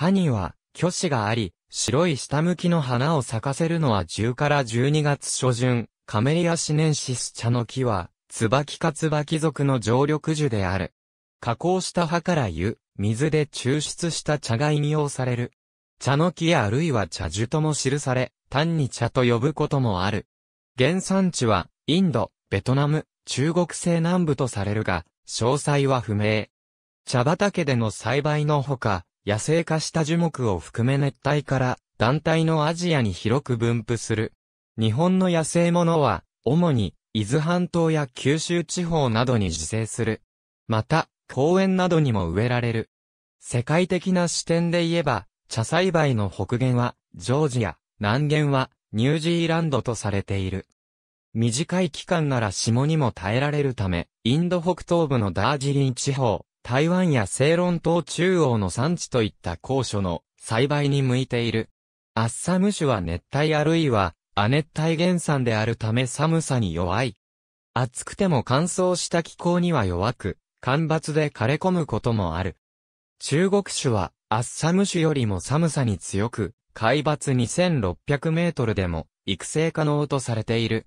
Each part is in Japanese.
葉には、巨子があり、白い下向きの花を咲かせるのは10から12月初旬、カメリアシネンシス茶の木は、椿か椿属の常緑樹である。加工した葉から湯、水で抽出した茶が引用される。茶の木やあるいは茶樹とも記され、単に茶と呼ぶこともある。原産地は、インド、ベトナム、中国西南部とされるが、詳細は不明。茶畑での栽培のほか、野生化した樹木を含め熱帯から団体のアジアに広く分布する。日本の野生ものは、主に、伊豆半島や九州地方などに自生する。また、公園などにも植えられる。世界的な視点で言えば、茶栽培の北限は、ジョージア、南限は、ニュージーランドとされている。短い期間なら霜にも耐えられるため、インド北東部のダージリン地方、台湾や西論島中央の産地といった高所の栽培に向いている。アッサム種は熱帯あるいは亜熱帯原産であるため寒さに弱い。暑くても乾燥した気候には弱く、干ばつで枯れ込むこともある。中国種はアッサム種よりも寒さに強く、海抜2600メートルでも育成可能とされている。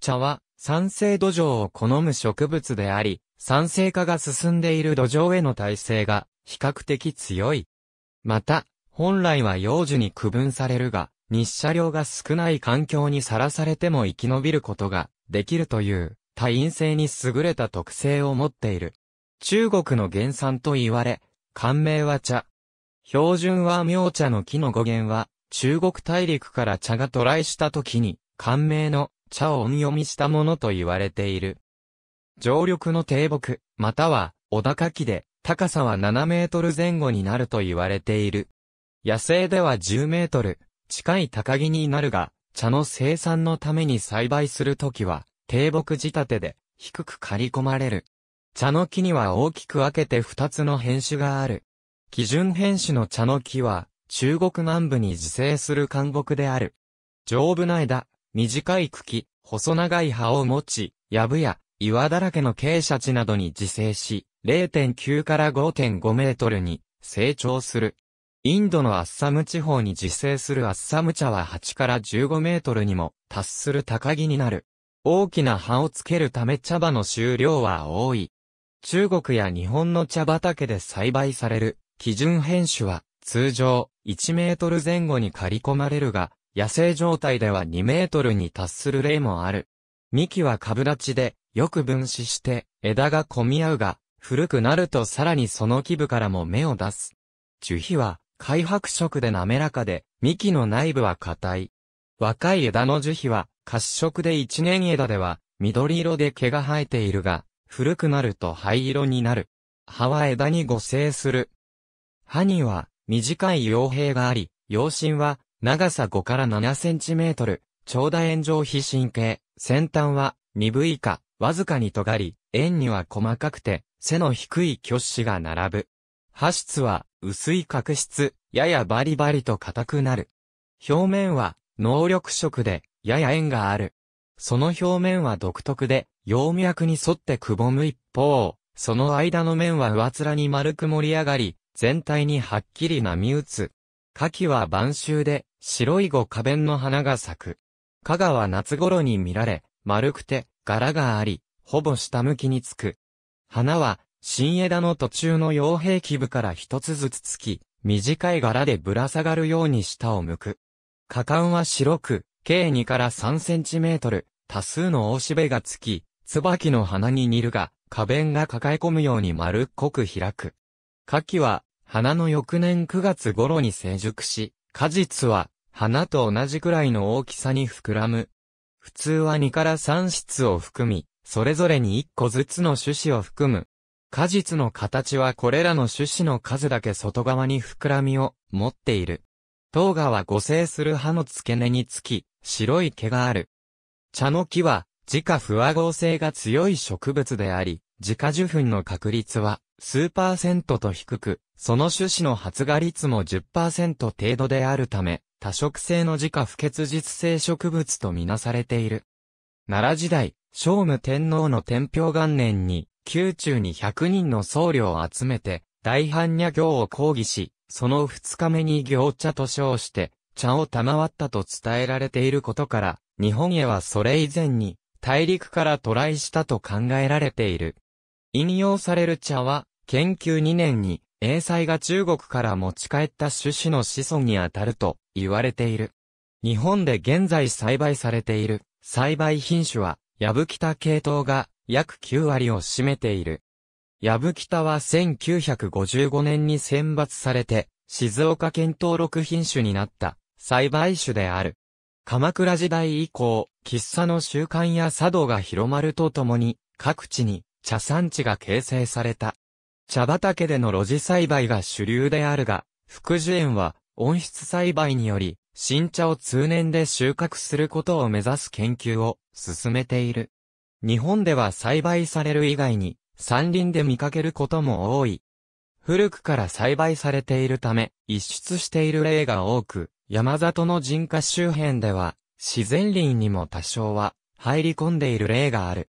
茶は酸性土壌を好む植物であり、酸性化が進んでいる土壌への耐性が比較的強い。また、本来は幼樹に区分されるが、日射量が少ない環境にさらされても生き延びることができるという多因性に優れた特性を持っている。中国の原産と言われ、官名は茶。標準は明茶の木の語源は、中国大陸から茶が渡来した時に、官名の茶を音読みしたものと言われている。上緑の低木、または、小高木で、高さは7メートル前後になると言われている。野生では10メートル、近い高木になるが、茶の生産のために栽培するときは、低木仕立てで、低く刈り込まれる。茶の木には大きく分けて2つの変種がある。基準変種の茶の木は、中国南部に自生する寒木である。丈夫な枝、短い茎、細長い葉を持ち、やぶや岩だらけの傾斜地などに自生し、0.9から5.5メートルに成長する。インドのアッサム地方に自生するアッサム茶は8から15メートルにも達する高木になる。大きな葉をつけるため茶葉の収量は多い。中国や日本の茶畑で栽培される基準変種は通常1メートル前後に刈り込まれるが、野生状態では2メートルに達する例もある。幹は株立ちで、よく分子して、枝が混み合うが、古くなるとさらにその基部からも芽を出す。樹皮は、開白色で滑らかで、幹の内部は硬い。若い枝の樹皮は、褐色で一年枝では、緑色で毛が生えているが、古くなると灰色になる。葉は枝に互生する。葉には、短い葉兵があり、葉身は、長さ5から7センチメートル、長打円状皮神経、先端は鈍いか、わずかに尖り、円には細かくて、背の低い挙子が並ぶ。波質は薄い角質、ややバリバリと硬くなる。表面は能力色で、やや円がある。その表面は独特で、葉脈に沿ってくぼむ一方、その間の面は上面に丸く盛り上がり、全体にはっきり波打つ。夏季は晩秋で、白い五花弁の花が咲く。香がは夏頃に見られ、丸くて柄があり、ほぼ下向きにつく。花は新枝の途中の傭兵基部から一つずつつき、短い柄でぶら下がるように下を向く。果敢は白く、計2から3センチメートル、多数の大しべがつき、椿の花に似るが、花弁が抱え込むように丸っこく開く。花期は、花の翌年9月頃に成熟し、果実は、花と同じくらいの大きさに膨らむ。普通は2から3室を含み、それぞれに1個ずつの種子を含む。果実の形はこれらの種子の数だけ外側に膨らみを持っている。糖芽は誤生する葉の付け根につき、白い毛がある。茶の木は、自家不和合性が強い植物であり、自家受粉の確率は、数パーセントと低く、その種子の発芽率も10%程度であるため、多色性の自家不欠実性植物とみなされている。奈良時代、聖武天皇の天平元年に、宮中に100人の僧侶を集めて、大般若行を講義し、その2日目に行茶と称して、茶を賜ったと伝えられていることから、日本へはそれ以前に、大陸から渡来したと考えられている。引用される茶は、研究2年に、英才が中国から持ち帰った種子の子孫にあたると言われている。日本で現在栽培されている栽培品種は、ヤブキタ系統が約9割を占めている。ヤブキタは1955年に選抜されて、静岡県登録品種になった栽培種である。鎌倉時代以降、喫茶の習慣や茶道が広まるとともに、各地に茶産地が形成された。茶畑での露地栽培が主流であるが、福寿園は温室栽培により、新茶を通年で収穫することを目指す研究を進めている。日本では栽培される以外に山林で見かけることも多い。古くから栽培されているため、一出している例が多く、山里の人家周辺では、自然林にも多少は入り込んでいる例がある。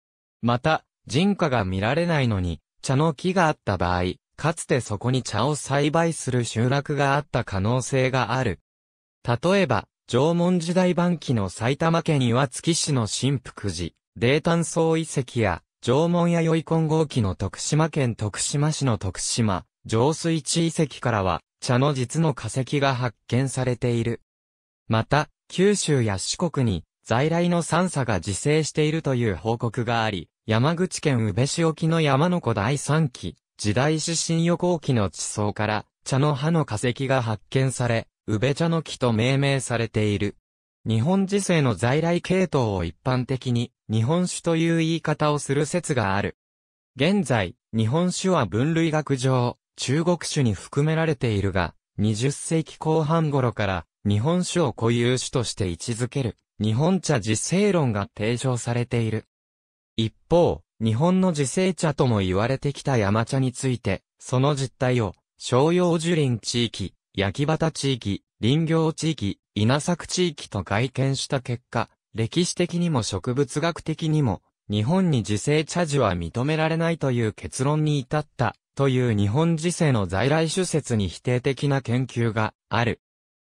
また、人家が見られないのに、茶の木があった場合、かつてそこに茶を栽培する集落があった可能性がある。例えば、縄文時代晩期の埼玉県岩槻市の新福寺、泥炭層遺跡や、縄文や酔い混合期の徳島県徳島市の徳島、上水地遺跡からは、茶の実の化石が発見されている。また、九州や四国に在来の酸素が自生しているという報告があり、山口県宇部市沖の山の子第3期、時代史新横沖の地層から、茶の葉の化石が発見され、宇部茶の木と命名されている。日本時世の在来系統を一般的に、日本酒という言い方をする説がある。現在、日本酒は分類学上、中国酒に含められているが、20世紀後半頃から、日本酒を固有種として位置づける、日本茶自生論が提唱されている。一方、日本の自生茶とも言われてきた山茶について、その実態を、商用樹林地域、焼畑地域、林業地域、稲作地域と外見した結果、歴史的にも植物学的にも、日本に自生茶樹は認められないという結論に至った、という日本自生の在来種説に否定的な研究がある。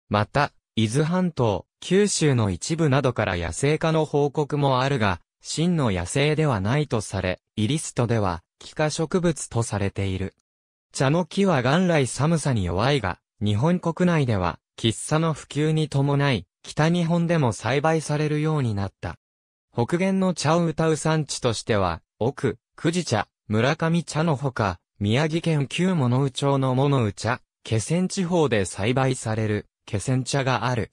また、伊豆半島、九州の一部などから野生化の報告もあるが、真の野生ではないとされ、イリストでは、気化植物とされている。茶の木は元来寒さに弱いが、日本国内では、喫茶の普及に伴い、北日本でも栽培されるようになった。北限の茶を歌う産地としては、奥、久慈茶、村上茶のほか、宮城県旧物宇町の物宇茶、気仙地方で栽培される、気仙茶がある。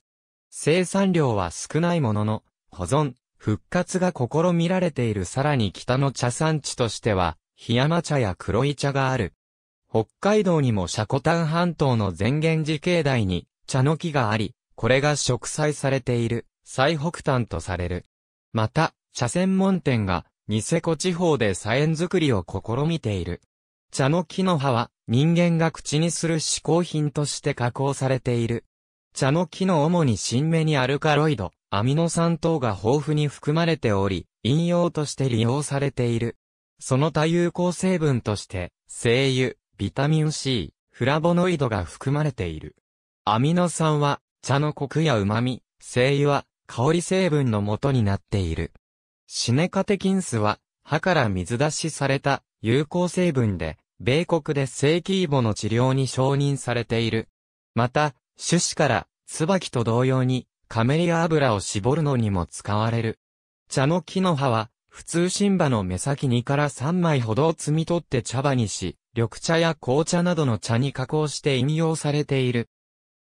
生産量は少ないものの、保存、復活が試みられているさらに北の茶産地としては、檜山茶や黒い茶がある。北海道にもシャコタン半島の前原寺境内に茶の木があり、これが植栽されている最北端とされる。また、茶専門店がニセコ地方で茶園作りを試みている。茶の木の葉は人間が口にする嗜好品として加工されている。茶の木の主に新芽にアルカロイド、アミノ酸等が豊富に含まれており、飲用として利用されている。その多有効成分として、精油、ビタミン C、フラボノイドが含まれている。アミノ酸は、茶のコクや旨味、精油は、香り成分の元になっている。シネカテキンスは、歯から水出しされた有効成分で、米国で正規イボの治療に承認されている。また、種子から、椿と同様に、カメリア油を絞るのにも使われる。茶の木の葉は、普通新葉の目先2から3枚ほどを摘み取って茶葉にし、緑茶や紅茶などの茶に加工して引用されている。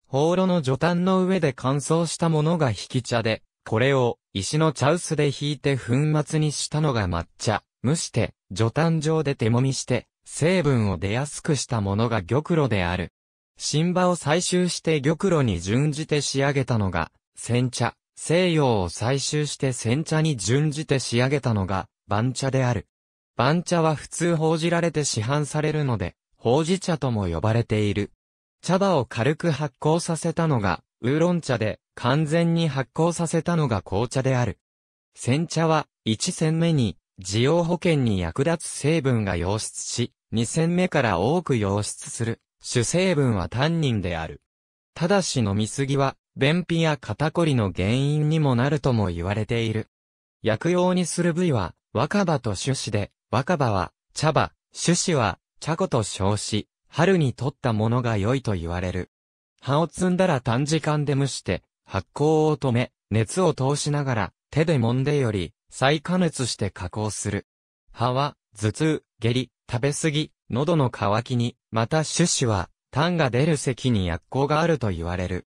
放炉の序端の上で乾燥したものが引き茶で、これを石の茶臼で引いて粉末にしたのが抹茶、蒸して、序端上で手揉みして、成分を出やすくしたものが玉露である。新葉を採集して玉露に準じて仕上げたのが、煎茶、西洋を採集して煎茶に準じて仕上げたのが、番茶である。番茶は普通報じられて市販されるので、ほうじ茶とも呼ばれている。茶葉を軽く発酵させたのが、ウーロン茶で、完全に発酵させたのが紅茶である。煎茶は、1煎目に、需要保険に役立つ成分が溶出し、2煎目から多く溶出する、主成分はタンニンである。ただし飲みすぎは、便秘や肩こりの原因にもなるとも言われている。薬用にする部位は、若葉と種子で、若葉は、茶葉、種子は、茶子と称し、春に取ったものが良いと言われる。葉を摘んだら短時間で蒸して、発酵を止め、熱を通しながら、手で揉んでより、再加熱して加工する。葉は、頭痛、下痢、食べ過ぎ、喉の渇きに、また種子は、痰が出る咳に薬効があると言われる。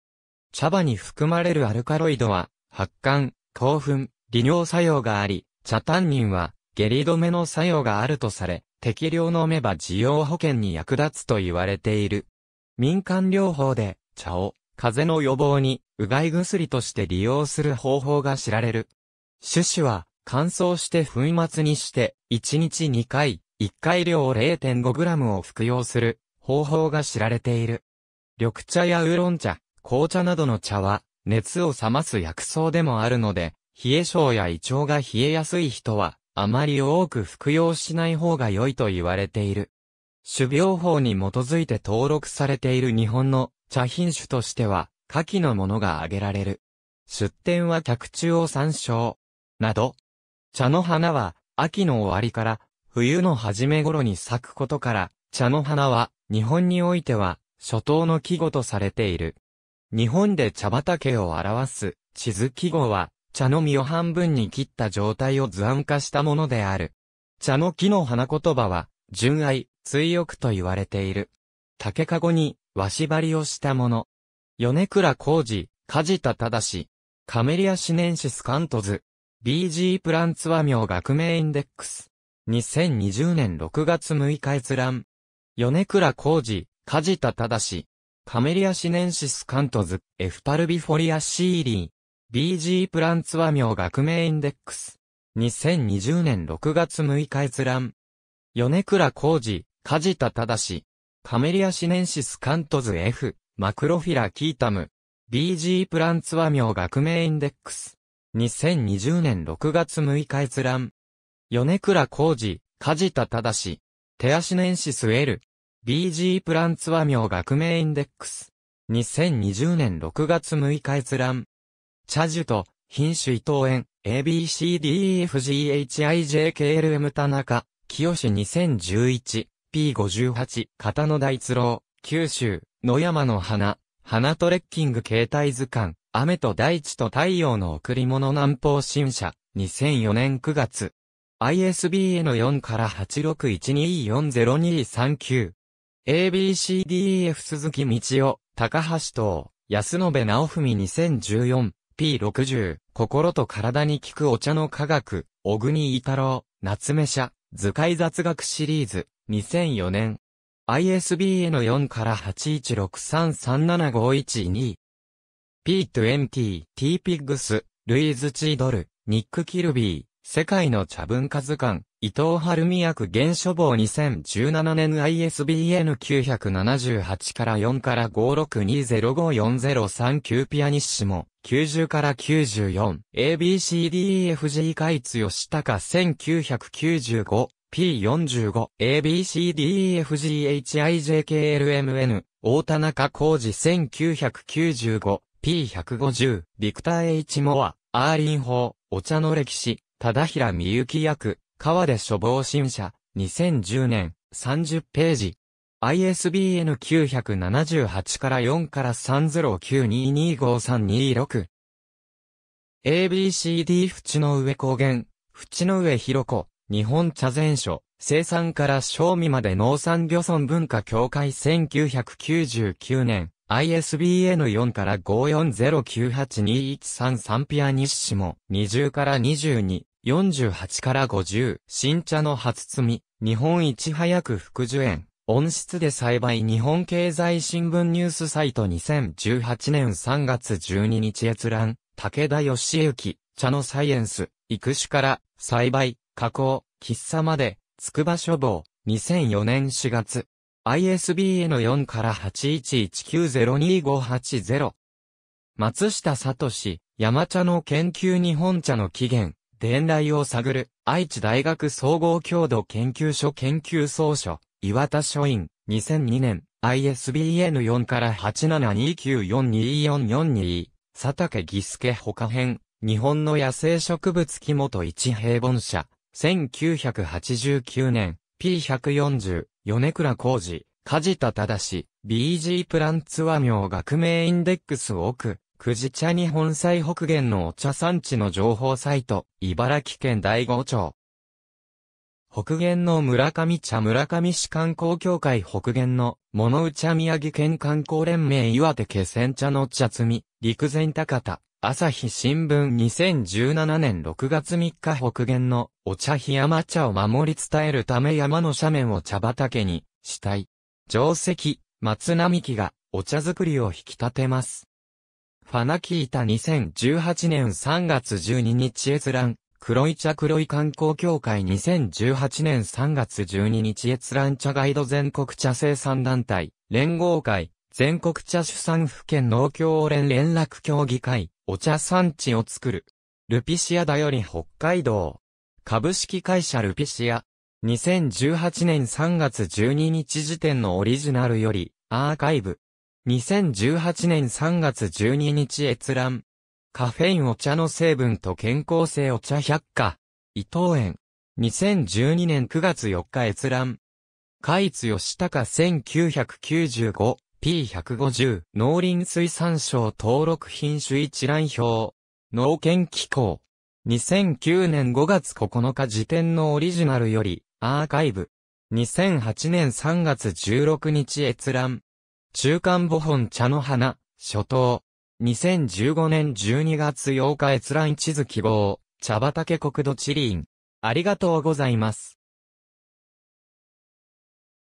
茶葉に含まれるアルカロイドは、発汗、興奮、利尿作用があり、茶タンニンは、下痢止めの作用があるとされ、適量飲めば需要保険に役立つと言われている。民間療法で、茶を、風邪の予防に、うがい薬として利用する方法が知られる。種子は、乾燥して粉末にして、1日2回、1回量 0.5g を服用する方法が知られている。緑茶やウーロン茶、紅茶などの茶は、熱を冷ます薬草でもあるので、冷え症や胃腸が冷えやすい人は、あまり多く服用しない方が良いと言われている。種苗法に基づいて登録されている日本の茶品種としては、下記のものが挙げられる。出典は客中を参照。など。茶の花は、秋の終わりから、冬の初め頃に咲くことから、茶の花は、日本においては、初冬の季語とされている。日本で茶畑を表す地図記号は、茶の実を半分に切った状態を図案化したものである。茶の木の花言葉は、純愛、追憶と言われている。竹籠に、和縛りをしたもの。米倉浩二、梶田忠、カメリアシネンシスカントズ、BG プランツミ名学名インデックス。2020年6月6日閲覧。米倉浩二、梶田忠。カメリアシネンシスカントズ、F パルビフォリアシーリー、BG プランツミ名学名インデックス。2020年6月6日閲覧。米倉浩二、梶田忠。カメリアシネンシスカントズ F、マクロフィラキータム。BG プランツミ名学名インデックス。2020年6月6日閲覧。米倉浩二、梶田忠。テアシネンシス L、BG プランツは名学名インデックス。2020年6月6日閲覧。茶樹と、品種伊藤園、ABCDEFGHIJKLM 田中、清志 2011P58、片野大津郎、九州、野山の花、花トレッキング携帯図鑑、雨と大地と太陽の贈り物南方新社、2004年9月。ISBN4 から861240239。ABCDEF 鈴木道夫、高橋東、安延直文 2014P60、心と体に効くお茶の科学、小国伊太郎、夏目社、図解雑学シリーズ、2004年。ISBN 4から8163375512。P20、T-Pigs、ルイーズ・チードル、ニック・キルビー、世界の茶文化図鑑、伊藤晴美役現処房2017年 ISBN 978から4から562054039ピアニッシモ90から94 ABCDEFG 海津吉高1995 P45、ABCDEFGHIJKLMN、大田中浩二1995、P150、ビクター H モア、アーリン法、お茶の歴史、忠平美き役、川で処方新社、2010年、30ページ。ISBN 978から4から3 0 9 2 2 5 3 2 6 ABCD 淵の上高原、淵の上広子、日本茶禅書、生産から賞味まで農産漁村文化協会1999年、ISBN4 から540982133ピアニッシモ20から22、48から50、新茶の初摘み、日本一早く福寿園、温室で栽培日本経済新聞ニュースサイト2018年3月12日閲覧、武田義行、茶のサイエンス、育種から、栽培、加工、喫茶まで、筑波書処方、2004年4月。ISBN 4から8119025880。松下聡、山茶の研究日本茶の起源、伝来を探る、愛知大学総合郷土研究所研究総書、岩田書院、2002年、ISBN4 から872942442、佐竹義介他編、日本の野生植物木本一平凡社、1989年、P140、米倉浩二、梶田忠 BG プランツ和名学名インデックス奥、富士茶日本最北限のお茶産地の情報サイト、茨城県大五町。北限の村上茶村上市観光協会北限の、物茶宮城県観光連盟岩手気仙茶の茶摘み、陸前高田、朝日新聞2017年6月3日北限のお茶檜山茶を守り伝えるため山の斜面を茶畑に、死体、定石、松並木がお茶作りを引き立てます。ァナキータ2018年3月12日閲覧、黒い茶黒い観光協会2018年3月12日閲覧茶ガイド全国茶生産団体、連合会、全国茶主産府県農協連連絡協議会、お茶産地を作る。ルピシアだより北海道。株式会社ルピシア。2018年3月12日時点のオリジナルより、アーカイブ。2018年3月12日閲覧。カフェインお茶の成分と健康性お茶百科。伊藤園。2012年9月4日閲覧。海津タカ 1995P150 農林水産省登録品種一覧表。農研機構。2009年5月9日時点のオリジナルよりアーカイブ。2008年3月16日閲覧。中間母本茶の花、初頭。2015年12月8日閲覧地図希望、茶畑国土地理院。ありがとうございます。